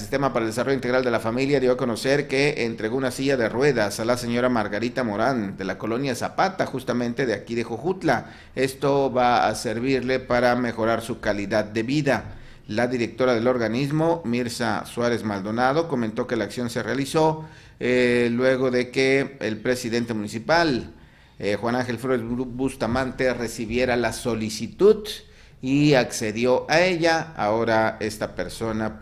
Sistema para el Desarrollo Integral de la Familia dio a conocer que entregó una silla de ruedas a la señora Margarita Morán de la colonia Zapata, justamente de aquí de Jojutla. Esto va a servirle para mejorar su calidad de vida. La directora del organismo, Mirza Suárez Maldonado, comentó que la acción se realizó eh, luego de que el presidente municipal, eh, Juan Ángel Flores Bustamante, recibiera la solicitud y accedió a ella. Ahora esta persona... Pues,